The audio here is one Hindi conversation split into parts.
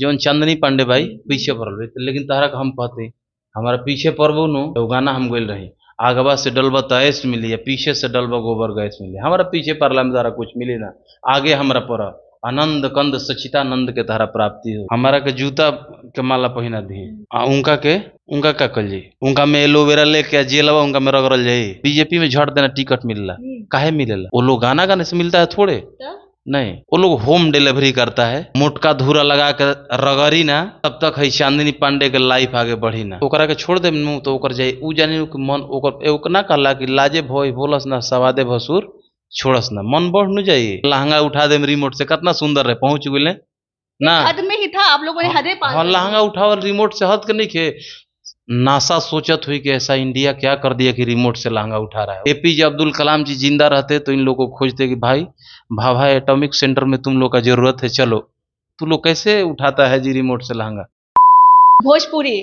जोन चंदनी पांडे भाई पीछे पड़ल रही तो लेकिन तहरा हम कहते हमारा पीछे पड़बो नु तो गाना हम गल रही आगवा से डलबा तैस तो मिली या पीछे से डलबा गोबर गैस मिली हमारा पीछे पड़ला में तहरा कुछ मिली ना आगे हमारा पड़ा आनंद कंद सचितानंद के तहरा प्राप्ति हो हमारा के जूता के माला पहना दी आ उनका के उनका का कल जी उनका में एलोवेरा लेके जेलवा उनका में रगड़ल जाये बीजेपी में झट देना टिकट मिलला काहे मिलेला वो लोग गाना गाने से मिलता है थोड़े तो? नहीं वो लोग होम डिलीवरी करता है मोटका धूरा लगा के रगड़ी ना तब तक है चांदनी पांडे के लाइफ आगे बढ़ी ना तो ओकरा के छोड़ दे तो ओकर जाए ऊ के मन ओकर ना कहला कि लाजे भोई बोलस ना सवादे भसूर छोड़स ना मन बढ़ न जाइए लहंगा उठा दे रिमोट से कितना सुंदर है पहुंच गए ना हद में ही था आप लोगों ने हाँ, हदे पा हाँ, लहंगा उठावल रिमोट से हद के नहीं खे नासा सोचत हुई कि ऐसा इंडिया क्या कर दिया कि रिमोट से लहंगा उठा रहा है एपीजे अब्दुल कलाम जी जिंदा रहते तो इन लोगों को खोजते कि भाई भाभा एटॉमिक सेंटर में तुम लोग का जरूरत है चलो तू लोग कैसे उठाता है जी रिमोट से लहंगा भोजपुरी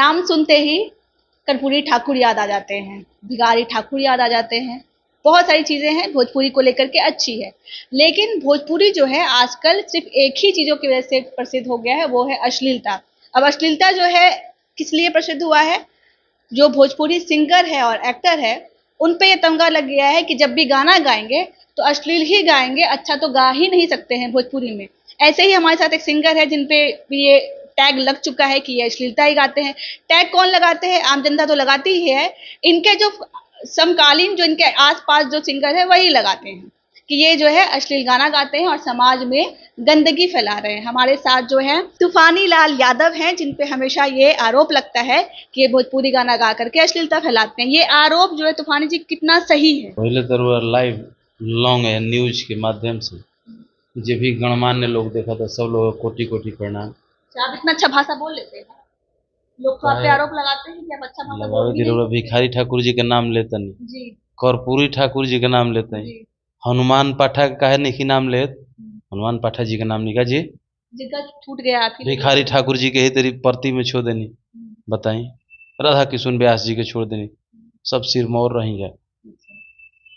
नाम सुनते ही कर्पूरी ठाकुर याद आ जाते हैं भिगारी ठाकुर याद आ जाते हैं बहुत सारी चीज़ें हैं भोजपुरी को लेकर के अच्छी है लेकिन भोजपुरी जो है आजकल सिर्फ एक ही चीज़ों की वजह से प्रसिद्ध हो गया है वो है अश्लीलता अब अश्लीलता जो है किस लिए प्रसिद्ध हुआ है जो भोजपुरी सिंगर है और एक्टर है उन पे ये तमगा लग गया है कि जब भी गाना गाएंगे तो अश्लील ही गाएंगे अच्छा तो गा ही नहीं सकते हैं भोजपुरी में ऐसे ही हमारे साथ एक सिंगर है जिनपे ये टैग लग चुका है कि ये अश्लीलता ही गाते हैं टैग कौन लगाते हैं आम जनता तो लगाती ही है इनके जो समकालीन जो इनके आसपास जो सिंगर है वही लगाते हैं कि ये जो है अश्लील गाना गाते हैं और समाज में गंदगी फैला रहे हैं हमारे साथ जो है तूफानी लाल यादव हैं जिन पे हमेशा ये आरोप लगता है कि ये भोजपुरी गाना गा करके अश्लीलता फैलाते हैं ये आरोप जो है तूफानी जी कितना सही है पहले तरह लाइव लॉन्ग है न्यूज के माध्यम से जो भी गणमान्य लोग देखा था सब लोग कोटी कोटि प्रणाम अच्छा, इतना अच्छा भाषा बोल लेते हैं लोग तो आप हाँ। आरोप लगाते हैं कि अच्छा भिखारी ठाकुर जी का नाम लेते नहीं कर्पूरी ठाकुर जी का नाम लेते हैं हनुमान पाठक का है नहीं नाम ले हनुमान पाठा जी का नाम निका जी छूट गया भिखारी ठाकुर जी के ही तेरी परती में छोड़ देनी हम्म। बताई राधा किशुन व्यास जी के छोड़ देनी हम्म। सब सिरमौर रहेंगे अच्छा।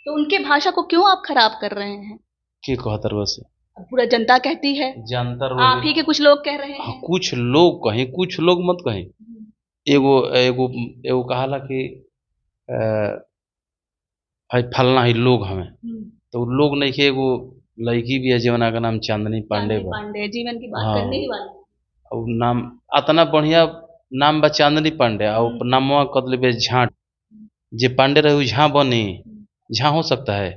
तो उनके भाषा को क्यों आप खराब कर रहे हैं की कहतर से पूरा जनता कहती है जनता आप ही के कुछ लोग कह रहे हैं हाँ, कुछ लोग कहें कुछ लोग मत कहें हम्म। एगो एगो एगो कहा कि फलना ही लोग हमें तो लोग नहीं वो लड़की भी है जीवना का नाम चांदनी पांडे बा पांडे जीवन की बात हाँ। करने ही और नाम इतना बढ़िया नाम बा चांदनी पांडे और हम्म। नामवा कदल बे झा जे पांडे रहे झा बनी हम्म। झा हो सकता है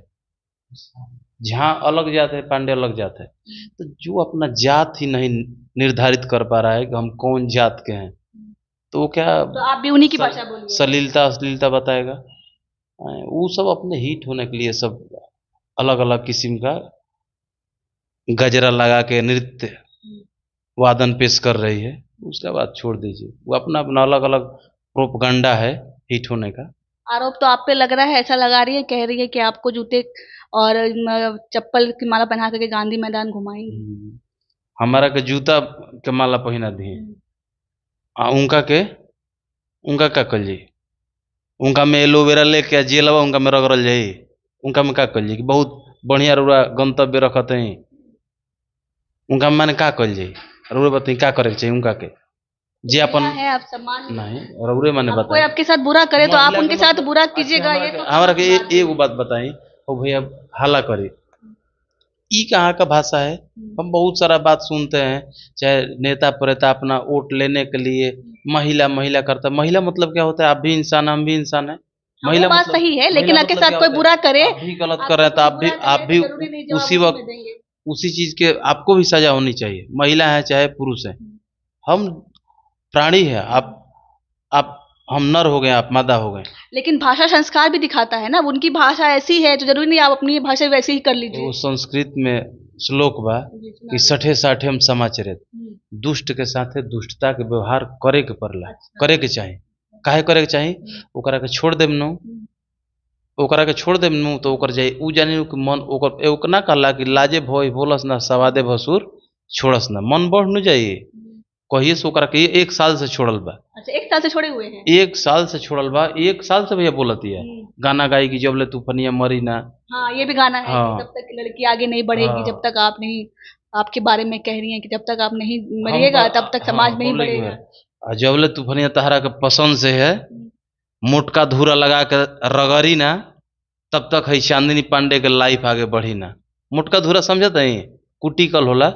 झा अलग जात है पांडे अलग जात है हम्म। तो जो अपना जात ही नहीं निर्धारित कर पा रहा है कि हम कौन जात के हैं तो वो क्या तो आप भी उन्हीं की भाषा बोलिए सलीलता अश्लीलता बताएगा हाँ, वो सब अपने हिट होने के लिए सब अलग अलग किस्म का गजरा लगा के नृत्य वादन पेश कर रही है उसका बात छोड़ दीजिए वो अपना अपना अलग अलग प्रोपगंडा है हिट होने का आरोप तो आप पे लग रहा है ऐसा लगा रही है कह रही है कि आपको जूते और चप्पल की माला पहना करके गांधी मैदान घुमाई हम्म। हमारा के जूता के माला पहना दिए उनका के उनका का कल जी उनका में एलोवेरा लेके जेलवा उनका में रगड़ल जाई उनका मैं क्या कल कि बहुत बढ़िया रउरा गंतव्य रखते हैं उनका मैंने क्या कल जाए रउरे बताई क्या करे चाहिए उनका के जी अच्छा अपन नहीं रउरे मैंने बताए कोई आपके साथ बुरा करे तो आप उनके साथ बुरा कीजिएगा ये तो अच्छा, हमारा के ये वो बात बताई ओ भैया हाला करे ये कहाँ का भाषा है हम बहुत सारा बात सुनते हैं चाहे नेता प्रेता अपना वोट लेने के लिए महिला महिला करता महिला मतलब क्या होता है आप भी इंसान हम भी इंसान है महिला बात मतलब, सही है लेकिन आपके मतलब साथ कोई बुरा करे भी गलत कर रहे हैं तो आप भी आप भी तो उसी वक्त उसी चीज के आपको भी सजा होनी चाहिए महिला है चाहे पुरुष है हम्म। हम प्राणी है आप आप हम नर हो गए आप मादा हो गए लेकिन भाषा संस्कार भी दिखाता है ना उनकी भाषा ऐसी है जो तो जरूरी नहीं आप अपनी भाषा वैसे ही कर लीजिए वो संस्कृत में श्लोक बा कि सठे साठे हम समाचरित हम्म। दुष्ट के साथ दुष्टता के व्यवहार करे के पड़ला अच्छा। करे के चाहिए काहे करे के चाही ओकरा के छोड़ देबनू ओकरा के छोड़ देबनू तो ओकर जाए ऊ जानी कि मन ओकर एगो ना कहला कि लाजे भय बोलस ना सवादे भसुर छोड़स ना मन बढ़ न जाइए कहिए से ओकरा के एक साल से छोड़ल बा अच्छा एक साल से छोड़े हुए हैं एक साल से छोड़ल बा एक साल से भैया बोलती है हम्म। गाना गाई गाएगी जब ले तू तूफनिया मरी ना हाँ ये भी गाना है हाँ, तब तक लड़की आगे नहीं बढ़ेगी हाँ, जब तक आप नहीं आपके बारे में कह रही है कि जब तक आप नहीं मरिएगा तब तक हाँ, समाज हाँ, नहीं बढ़ेगा आ जबले तूफनिया तहरा के पसंद से है मोटका धूरा लगा के रगड़ी ना तब तक है चांदनी पांडे के लाइफ आगे बढ़ी ना मोटका धूरा समझत है कल होला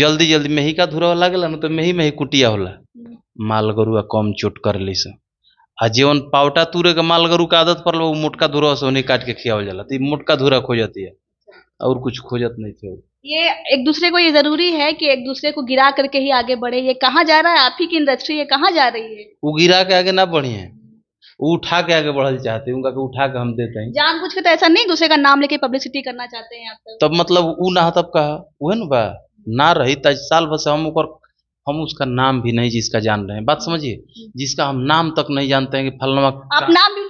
जल्दी जल्दी मेही का धूरा लगे ना तो मेही मेही कुटिया होला हम्म। मालगरुआ कम चोट कर ली से आ जीवन पावटा तूरे के मालगरू के आदत पड़ल वो मोटका धूरा से उन्हें काट के खियावल जाला तो मोटका धूरा खो जाती है और कुछ खोजत नहीं थे ये एक दूसरे को ये जरूरी है कि एक दूसरे को गिरा करके ही आगे बढ़े ये कहाँ जा रहा है आप ही की इंडस्ट्री ये कहाँ जा रही है वो गिरा के आगे ना बढ़े हैं वो उठा के आगे बढ़ल चाहते हैं उनका उठा के हम देते हैं जान कुछ तो ऐसा नहीं दूसरे का नाम लेके पब्लिसिटी करना चाहते हैं आप तब मतलब वो ना तब का वो है ना ना रही तो साल भर से हम ऊपर हम उसका नाम भी नहीं जिसका जान रहे हैं बात समझिए जिसका हम नाम तक नहीं जानते हैं कि फलनवा आप नाम भी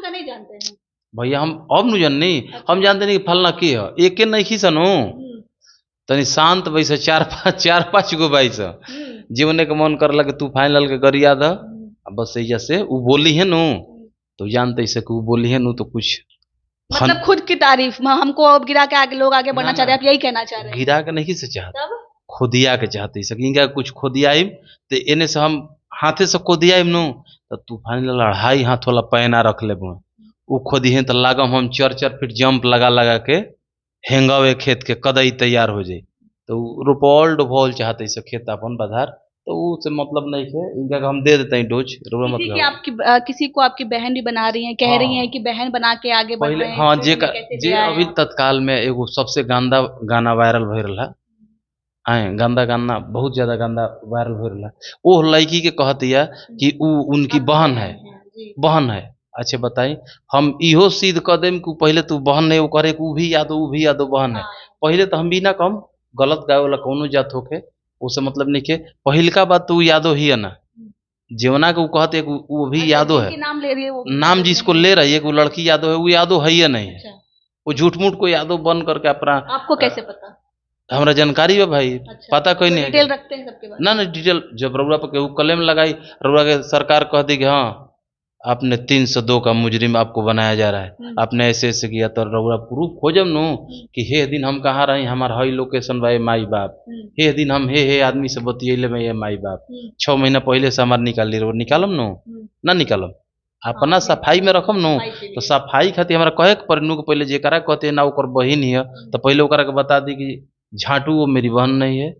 भैया हम अब नु नहीं हम जानते नहीं कि फलना की है एक नहीं खी सनु हम्म। तनी शांत बैस चार पाँच चार पाँच गो बैस हम्म। जीवने के मन कर लगे तू फाइनल के गरिया द हम्म। बस ऐजा से वो बोली है नू तो जानते से वो बोली है नू तो कुछ मतलब खुद की तारीफ हमको अब गिरा के आगे लोग आगे बढ़ना चाह रहे आप यही कहना चाह रहे हैं गिरा के नहीं से चाहते खुदिया के चाहते इनका कुछ खोदिया तो इन्हें से हम हाथे से खोदिया नू तो तू फाइनल अढ़ाई हाथ वाला पैना रख ले उ खोदिहे तो लागम हम चर चर फीट जंप लगा लगा के हेंगावे खेत के कदई तैयार हो जाए तो रोपौल डुबौल चाहते तो से खेत अपन बधार तो उससे मतलब नहीं है इनका हम दे देते हैं डोज मतलब कि आपकी आ, किसी को आपकी बहन भी बना रही है कह हाँ, रही है कि बहन बना के आगे बढ़ रहे हैं हाँ जे जे अभी तत्काल में एगो सबसे गंदा गाना वायरल हो रहा आए हाँ, गंदा गाना बहुत ज्यादा गंदा वायरल हो रहा वो लड़की के कहती है कि उनकी बहन है बहन है अच्छा बताई हम इो सिद्ध कह देम पहले तू बहन है करे उ भी याद वो भी याद बहन है हाँ। पहले तो हम भी ना कम गलत गाय वाला कौन जात होके उसे मतलब नहीं के का बात तू तो यादो ही है ना हम्म। जीवना के कहते वो भी अच्छा, यादो है नाम ले रही है वो नाम जिसको ले रही है वो लड़की यादो है वो यादो है या नहीं अच्छा। वो झूठ मूठ को यादो बन करके अपना आपको कैसे पता हमारा जानकारी है भाई अच्छा, पता कोई तो नहीं डिटेल रखते हैं सबके ना ना डिटेल जब रउरा पर केहू लगाई रउरा के सरकार कह दी कि हाँ आपने तीन सौ दो का मुजरिम आपको बनाया जा रहा है हम्म। आपने ऐसे ऐसे किया तो रघुरा प्रूफ खोजम नो कि हे दिन हम कहाँ रहे हमारा हई लोकेशन भाई माई बाप हम्म। हे दिन हम हे हे आदमी से बतिये में ये माई बाप हम्म। छः महीना पहले से हमारे निकाल ली रहा निकालम नो ना निकालम अपना हाँ। सफाई में रखम नो तो सफाई खातिर हमारा कहे पर नू पहले जरा कहते ना ओकर बहन ही है तो पहले ओकरा के बता दी कि झाँटू वो मेरी बहन नहीं है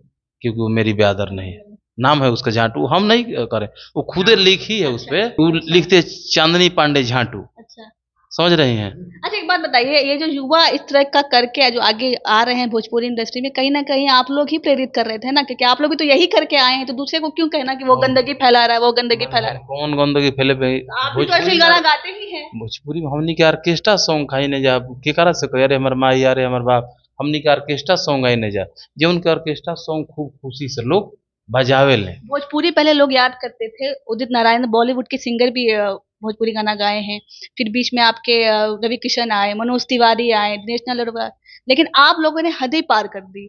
क्योंकि वो मेरी ब्यादर नहीं है नाम है उसका झांटू हम नहीं करें वो खुदे हाँ। लिखी है उस पर अच्छा। वो लिखते चांदनी पांडे झांटू अच्छा समझ रहे हैं अच्छा एक बात बताइए ये जो युवा इस तरह का करके जो आगे आ रहे हैं भोजपुरी इंडस्ट्री में कहीं ना कहीं आप लोग ही प्रेरित कर रहे थे ना क्योंकि आप लोग भी तो यही करके आए हैं तो दूसरे को क्यों कहना कि वो हाँ। गंदगी फैला रहा है वो गंदगी फैला रहा है कौन गंदगी फैले तो भोजपुरी में हमने क्या ऑर्केस्ट्रा सॉन्ग खाई नहीं जा के कारा से कह हमारे माई यार हमारे बाप हमने के ऑर्केस्ट्रा सॉन्ग आई नहीं जा जो उनके ऑर्केस्ट्रा सॉन्ग खूब खुशी से लोग भजावेल ने भोजपुरी पहले लोग याद करते थे उदित नारायण बॉलीवुड के सिंगर भी भोजपुरी गाना गाए हैं फिर बीच में आपके रवि किशन आए मनोज तिवारी आए दिनेश नलवा लेकिन आप लोगों ने हद ही पार कर दी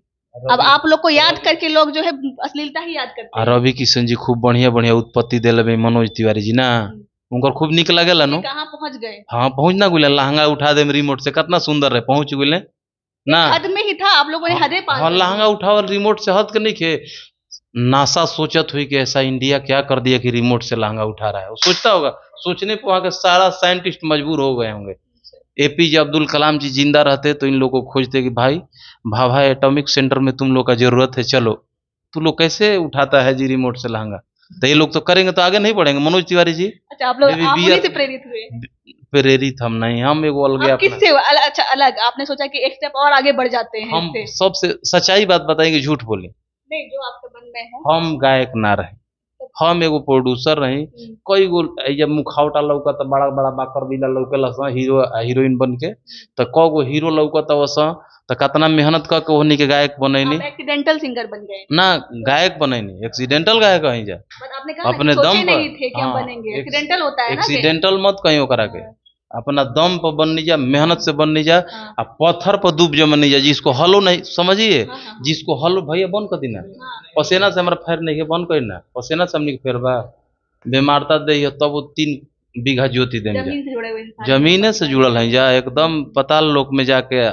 अब आप लोग को याद करके लोग जो है अश्लीलता ही याद करते हैं रवि किशन जी खूब बढ़िया बढ़िया उत्पत्ति दिले मनोज तिवारी जी ना हम्म। उनका खूब निक लगे कहाँ पहुँच गए हाँ पहुँच ना गुले लहंगा उठा दे रिमोट से कितना सुंदर रहे पहुँच गुले ना हद में ही था आप लोगों ने हाँ, हदे पार हाँ, लहंगा उठा रिमोट से हद के नहीं खे नासा सोचत हुई कि ऐसा इंडिया क्या कर दिया कि रिमोट से लहंगा उठा रहा है वो सोचता होगा सोचने पर वहां के सारा साइंटिस्ट मजबूर हो गए होंगे ए पी जे अब्दुल कलाम जी जिंदा रहते तो इन लोगों को खोजते कि भाई भाभा एटॉमिक सेंटर में तुम लोग का जरूरत है चलो तू लोग कैसे उठाता है जी रिमोट से लहंगा तो ये लोग तो करेंगे तो आगे नहीं बढ़ेंगे मनोज तिवारी जी अच्छा आप लोग से प्रेरित हुए प्रेरित हम नहीं हम एक अलग आप किससे अच्छा अलग आपने सोचा कि एक स्टेप और आगे बढ़ जाते हैं हम सबसे सच्चाई बात बताएंगे झूठ बोले नहीं जो आप संबंध में है हम गायक ना रहे हम एगो प्रोड्यूसर रही कई गो जब मुखावटा लौक लौकत बड़ा बड़ा बाकर बीला लौकल हीरो हीरोइन बन के हम्म। तो कौ गो हीरो लौकत वसा तो कतना मेहनत कर के ओहनी के गायक बनैनी एक्सीडेंटल सिंगर बन गए ना गायक बनैनी एक्सीडेंटल गायक कहीं जा अपने दम पर एक्सीडेंटल हाँ, होता है ना एक्सीडेंटल मत कहीं ओकरा के हाँ। अपना दम पर नहीं जा मेहनत से नहीं जा हाँ। आ पत्थर पर डूब जा बननी जा जिसको हलो नहीं समझिए हाँ, हाँ। जिसको हलो भैया बंद कर देना पसेना से हमारा फैर नहीं है बंद करना पसेना से हमने फेर बा बीमारता दे तब तो वो तीन बीघा ज्योति देंगे जमीन से जुड़ल है जा एकदम पताल लोक में जाके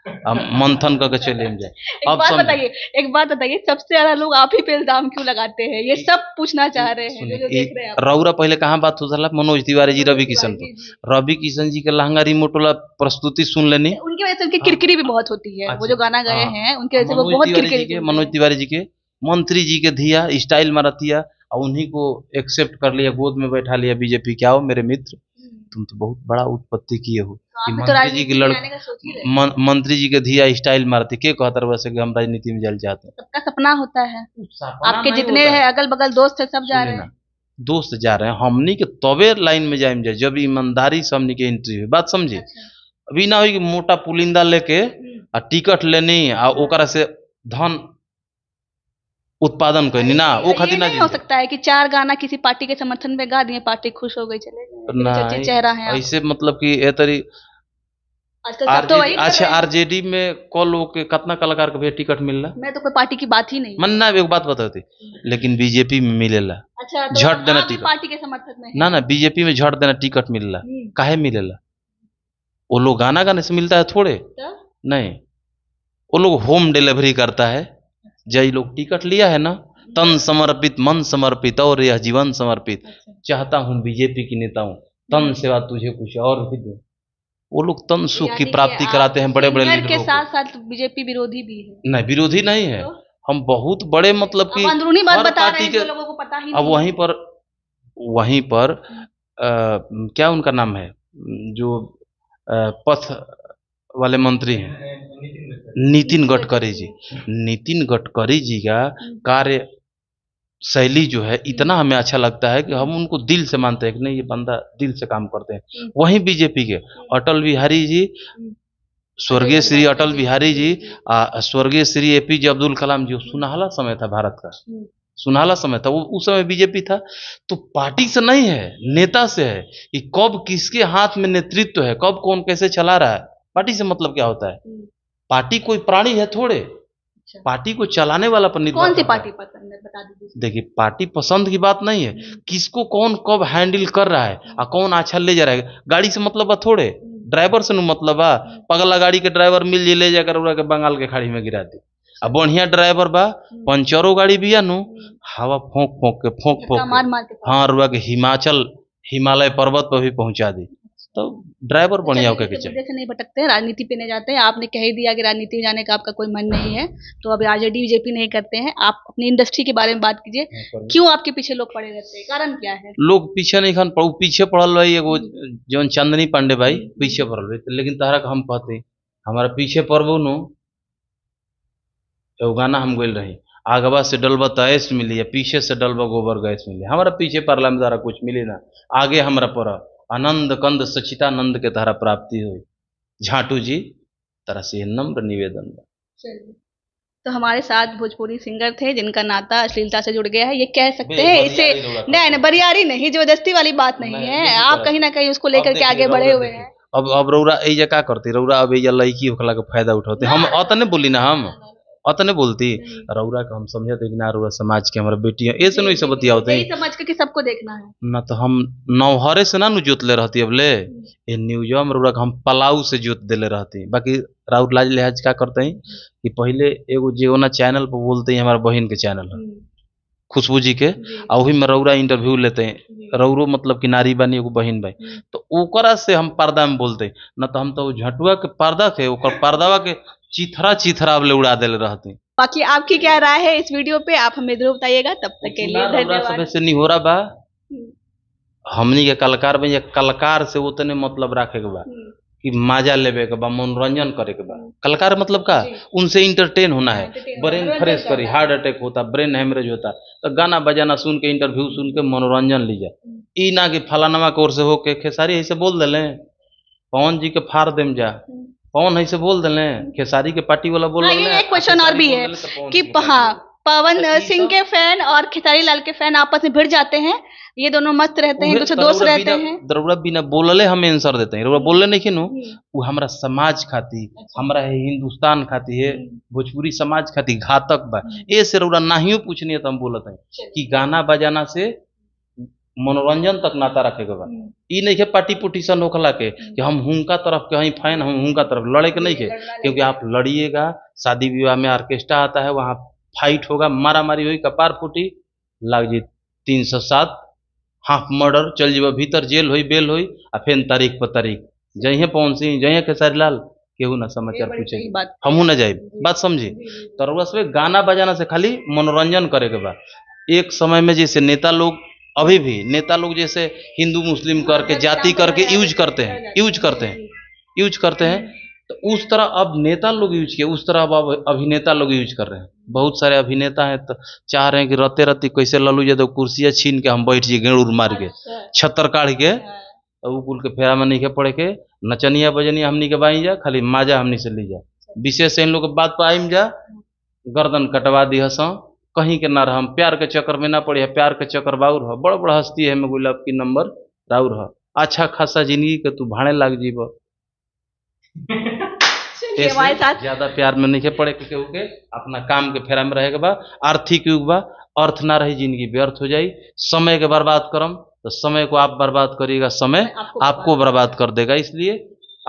मंथन करके चले जाए अब बात बताइए एक बात बताइए सबसे ज्यादा लोग आप ही पे इल्जाम क्यों लगाते हैं ये सब पूछना चाह रहे हैं रउरा पहले कहाँ बात होता मनोज तिवारी जी रवि किशन को रवि किशन जी का लहंगा रिमोट वाला प्रस्तुति सुन लेनी उनकी वजह से उनकी किरकिरी भी बहुत होती है वो जो अच्छा। गाना गए हाँ। हैं उनकी वजह से वो बहुत किरकिरी मनोज तिवारी जी के मंत्री जी के धिया स्टाइल मारा और उन्हीं को एक्सेप्ट कर लिया गोद में बैठा लिया बीजेपी क्या हो मेरे मित्र तुम तो बहुत बड़ा उत्पत्ति किए हो हाँ, कि तो मंत्री जी की लड़ मंत्री जी के धिया स्टाइल मारते के कहता वैसे हम राजनीति में जल जाते हैं सबका सपना होता है आपके जितने है अगल बगल दोस्त है सब जा रहे हैं दोस्त जा रहे हैं हमने के तबे लाइन में जाए जाए जब ईमानदारी से हमने के एंट्री हुई बात समझे अच्छा। अभी ना हो मोटा पुलिंदा लेके हम्म। आ टिकट लेनी आ ओकरा से धन उत्पादन नहीं ना वो खाती ना हो सकता है कि चार गाना किसी पार्टी के समर्थन में गा दिए पार्टी खुश हो गई चले चेहरा है ऐसे मतलब कि ये तरी तो अच्छा आरजेडी में कॉल लोग के कितना कलाकार भी टिकट मिल रहा मैं तो कोई पार्टी की बात ही नहीं मन्ना एक बात बताती लेकिन बीजेपी में मिले अच्छा तो झट देना टिकट पार्टी के समर्थन में ना ना बीजेपी में झट देना टिकट मिल रहा हम्म। काहे मिले ला वो लोग गाना गाने से मिलता है थोड़े नहीं वो लोग होम डिलीवरी करता है जय लोग टिकट लिया है ना तन समर्पित मन समर्पित और यह जीवन समर्पित अच्छा। चाहता हूँ बीजेपी की नेता नेताओं तन हम्म। सेवा तुझे कुछ और भी दे वो लोग तन तो सुख की प्राप्ति कराते हैं बड़े बड़े लीडर के साथ साथ बीजेपी विरोधी भी है नहीं विरोधी नहीं है तो? हम बहुत बड़े मतलब की अंदरूनी बात बता रहे हैं लोगों को पता ही अब वहीं पर वहीं पर आ, हम्म। क्या उनका नाम है जो पथ वाले मंत्री हैं नितिन गडकरी जी नितिन गडकरी जी का कार्य शैली जो है इतना हमें अच्छा लगता है कि हम उनको दिल से मानते हैं कि नहीं ये बंदा दिल से काम करते हैं हम्म। वहीं बीजेपी के अटल बिहारी जी हम्म। स्वर्गीय श्री अटल बिहारी जी स्वर्गीय श्री एपीजे अब्दुल कलाम जी सुनहला समय था भारत का हम्म। सुनहला समय था वो उस समय बीजेपी था तो पार्टी से नहीं है नेता से है कि कब किसके हाथ में नेतृत्व है कब कौन कैसे चला रहा है पार्टी से मतलब क्या होता है हम्म। पार्टी कोई प्राणी है थोड़े अच्छा। पार्टी को चलाने वाला पंडित कौन सी पार्टी पसंद है बता दीजिए देखिए पार्टी पसंद की बात नहीं है हम्म। किसको कौन कब हैंडल कर रहा है और हम्म। कौन अच्छा ले जा रहा है गाड़ी से मतलब थोड़े ड्राइवर से मतलब बा पगला गाड़ी के ड्राइवर मिल जी ले जाकर उड़ा के बंगाल के खाड़ी में गिरा दी अब अच्छा। बढ़िया ड्राइवर बा पंचरों गाड़ी भी नु हवा फोंक फोंक के फोंक फोंक हाँ रुआ के हिमाचल हिमालय पर्वत पर भी पहुंचा दी तो ड्राइवर बढ़िया होकर के नहीं भटकते हैं राजनीति पे नहीं जाते हैं आपने कह ही दिया कि राजनीति में जाने का आपका कोई मन नहीं है तो अभी आरजेडी बीजेपी नहीं करते हैं आप अपनी इंडस्ट्री के बारे में बात कीजिए हाँ, क्यों आपके पीछे लोग पड़े रहते हैं कारण क्या है लोग पीछे नहीं खान पीछे पड़ल रही वो हम्म। जो चंदनी पांडे भाई हम्म। पीछे पड़ल रही लेकिन तहरा हम कहते हमारा पीछे पड़बो नो एगो गाना हम गोल रही आगवा से डलबा तयस मिली या पीछे से डलबा गोबर गैस मिली हमारा पीछे पड़ला में जरा कुछ मिली ना आगे हमारा पड़ा आनंद कंद सचितानंद के तरह प्राप्ति हुई झाटू जी तरह से नम्र निवेदन तो हमारे साथ भोजपुरी सिंगर थे जिनका नाता अश्लीलता से जुड़ गया है ये कह सकते हैं इसे नहीं नहीं बरियारी नहीं जबरदस्ती वाली बात नहीं, नहीं है आप कहीं ना कहीं उसको लेकर के आगे बढ़े हुए हैं अब अब रौरा ये का करते रौरा अब ये लड़की होखला के फायदा उठाते हम हाँ। अतने बोली ना हम अतने बोलती रौरा के हम समझ देगी ना रौरा समाज के हमारे बेटी है ऐसे नहीं सब बतिया होते समझ के सबको देखना है ना तो हम नौहरे से ना जोत ले रहती अब ले न्यूज न्यूजवा के हम पलाऊ से जोत दे रहती बाकी राउर लाल लिहाज क्या करते हैं कि पहले एगो जो ना चैनल पर बोलते हैं हमारे बहन के चैनल खुशबू जी के आ वही में रौरा इंटरव्यू लेते हैं रौरो मतलब कि नारी बनी एगो बहन बाई तो ओकरा से हम पर्दा में बोलते ना तो हम तो झटुआ के पर्दा के ओकर पर्दावा के चिथरा चिथरा बोले उड़ा दे रहते बाकी आपकी क्या राय है इस वीडियो पे आप हमें जरूर बताइएगा तब तक के लिए धन्यवाद से निहोरा बा हम्म। हमनी के कलाकार में कलाकार से उतने मतलब रखे के बा हम्म। कि मजा लेवे के बा मनोरंजन करे के बा हम्म। कलाकार मतलब का उनसे इंटरटेन होना है ब्रेन फ्रेश करी हार्ट अटैक होता ब्रेन हेमरेज होता तो गाना बजाना सुन के इंटरव्यू सुन के मनोरंजन लीजिए ई ना कि फलानवा कोर से होके खेसारी ऐसे बोल दिले पवन जी के फाड़ देम जा पवन ऐसे बोल दिले खेसारी के पार्टी वाला बोल हाँ, एक क्वेश्चन और भी है तो कि हाँ पवन अच्छा, सिंह के फैन और खेसारी लाल के फैन आपस में भिड़ जाते हैं ये दोनों मस्त रहते हैं कुछ तो दोस्त रहते हैं दरुड़ा बिना बोलले हम आंसर देते हैं बोलले नहीं खिनु हम्म। वो हमारा समाज खाती अच्छा। हमारा है हिंदुस्तान खाती है हम्म। भोजपुरी समाज खाती घातक बा हम्म। ऐसे से रउरा नाहियो पूछनी है तो हम बोलते हैं कि गाना बजाना से मनोरंजन तक नाता रखे बा हम्म। ई नहीं है पार्टी पोटिशन होखला के कि हम हुंका तरफ के हैं फैन हम हुंका तरफ लड़े के नहीं है क्योंकि आप लड़िएगा शादी विवाह में ऑर्केस्ट्रा आता है वहाँ फाइट होगा मारा मारी हुई कपार फूटी लाग जी तीन सौ सात हाफ मर्डर चल जेब भीतर जेल हुई बेल हुई आ फिर तारीख पर तारीख जहे पहुंची जहे खेसारी लाल केहू ना समाचार पूछे हमहू ना जाए बात समझी तो गाना बजाना से खाली मनोरंजन करे के बाद एक समय में जैसे नेता लोग अभी भी नेता लोग जैसे हिंदू मुस्लिम करके हाँ, जाति करके यूज करते हैं हाँ, यूज करते हैं यूज करते हैं तो उस तरह अब नेता लोग यूज किए उस तरह अब अभिनेता लोग यूज कर रहे हैं बहुत सारे अभिनेता हैं तो चाह रहे हैं कि रते रहते कैसे ललू यादव कुर्सियाँ छीन के हम बैठ जाइए गेड़ उड़ मार के अच्छा। छत्तर काढ़ के उ हाँ। तो कुल के फेरा में नहीं पड़े के नचनिया बजनिया हमनी के बाई जा खाली माजा हमनी से ली जा अच्छा। विशेष इन लोग के बात पर आईम जा गर्दन कटवा दी हसा कहीं के ना रह प्यार के चक्कर में ना पड़े प्यार के चक्कर बाउर हो बड़ बड़ हस्ती है मैं गुलाब की नंबर राउर हो अच्छा खासा जिंदगी के तू भाड़े लाग जीव ज्यादा प्यार में नहीं पड़े के केहू के अपना काम के फेरा में रहेगा बा आर्थिक युग बा अर्थ ना रही जिंदगी व्यर्थ हो जाए समय के बर्बाद करम तो समय को आप बर्बाद करिएगा समय आपको, आपको बर्बाद कर देगा इसलिए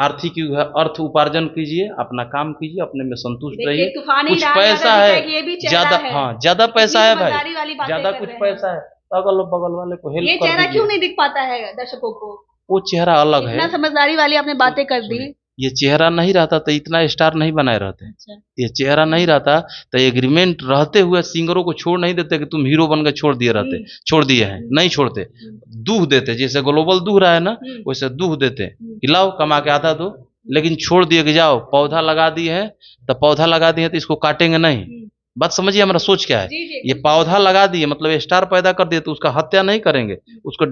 आर्थिक अर्थ उपार्जन कीजिए अपना काम कीजिए अपने में संतुष्ट रहिए कुछ पैसा है ज्यादा हाँ ज्यादा पैसा है भाई ज्यादा कुछ पैसा है अगल बगल वाले को हेल्प ये चेहरा क्यों नहीं दिख पाता है दर्शकों को वो चेहरा अलग है समझदारी वाली आपने बातें कर दी ये चेहरा नहीं रहता तो इतना स्टार नहीं बनाए रहते अच्छा। ये चेहरा नहीं रहता तो एग्रीमेंट रहते हुए सिंगरों को छोड़ नहीं देते कि तुम हीरो बनकर छोड़ दिए रहते हम्म। छोड़ दिए हैं नहीं छोड़ते हम्म। दूह देते जैसे ग्लोबल दूह रहा है ना हम्म। वैसे दूह देते कि लाओ कमा के आता दो लेकिन छोड़ दिए कि जाओ पौधा लगा दिए है तो पौधा लगा दिए तो इसको काटेंगे नहीं बात समझिए हमारा सोच क्या है ये पौधा लगा दिए मतलब स्टार पैदा कर दिए तो उसका हत्या नहीं करेंगे उसको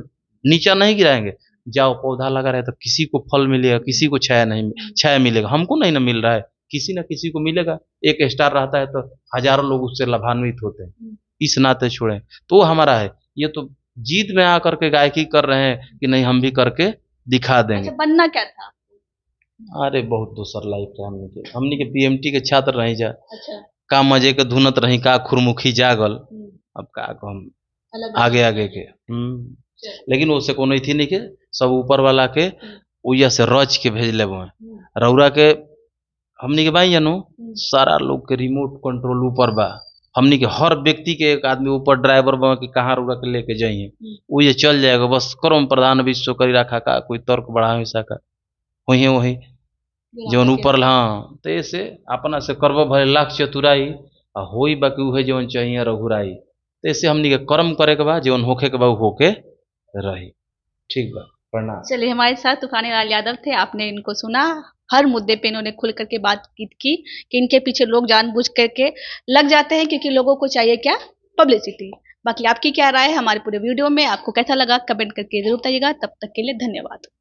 नीचा नहीं गिराएंगे जाओ पौधा लगा रहे तो किसी को फल मिलेगा किसी को छाया नहीं छाया मिलेगा हमको नहीं ना मिल रहा है किसी ना किसी को मिलेगा एक स्टार रहता है तो हजारों लोग उससे लाभान्वित होते हैं हम्म। इस नाते छोड़े तो हमारा है ये तो जीत में आकर के गायकी कर रहे हैं कि नहीं हम भी करके दिखा अच्छा, देंगे अच्छा, बनना क्या था अरे बहुत दूसर लाइफ है हमने के हमने के पीएमटी के छात्र रही जा अच्छा। का मजे के धुनत रही का खुरमुखी जागल हम्म। अब का हम आगे आगे के हम्म लेकिन उससे कोनो थी नहीं के सब ऊपर वाला के हम्म। उइया से रच के भेज ले हम्म। रौरा के हमने के भाई जानू हम्म। सारा लोग के रिमोट कंट्रोल ऊपर बा हमने के हर व्यक्ति के एक आदमी ऊपर ड्राइवर बा कि कहाँ रुका के लेके जाइए वो ये चल जाएगा बस कर्म प्रधान विश्व करी रखा का कोई तर्क बढ़ा का वही वही जौन ऊपर हाँ तो ऐसे अपना से करब भले लाख चतुराई आ हो बाकी उहे जौन चाहिए रघुराई तो ऐसे हमने के कर्म करे के बा जौन होके के बाद होके रहे ठीक बात प्रणाम चलिए हमारे साथ तुफानी लाल यादव थे आपने इनको सुना हर मुद्दे पे इन्होंने खुल करके बात की कि इनके पीछे लोग जानबूझ करके लग जाते हैं क्योंकि लोगों को चाहिए क्या पब्लिसिटी बाकी आपकी क्या राय है हमारे पूरे वीडियो में आपको कैसा लगा कमेंट करके जरूर बताइएगा तब तक के लिए धन्यवाद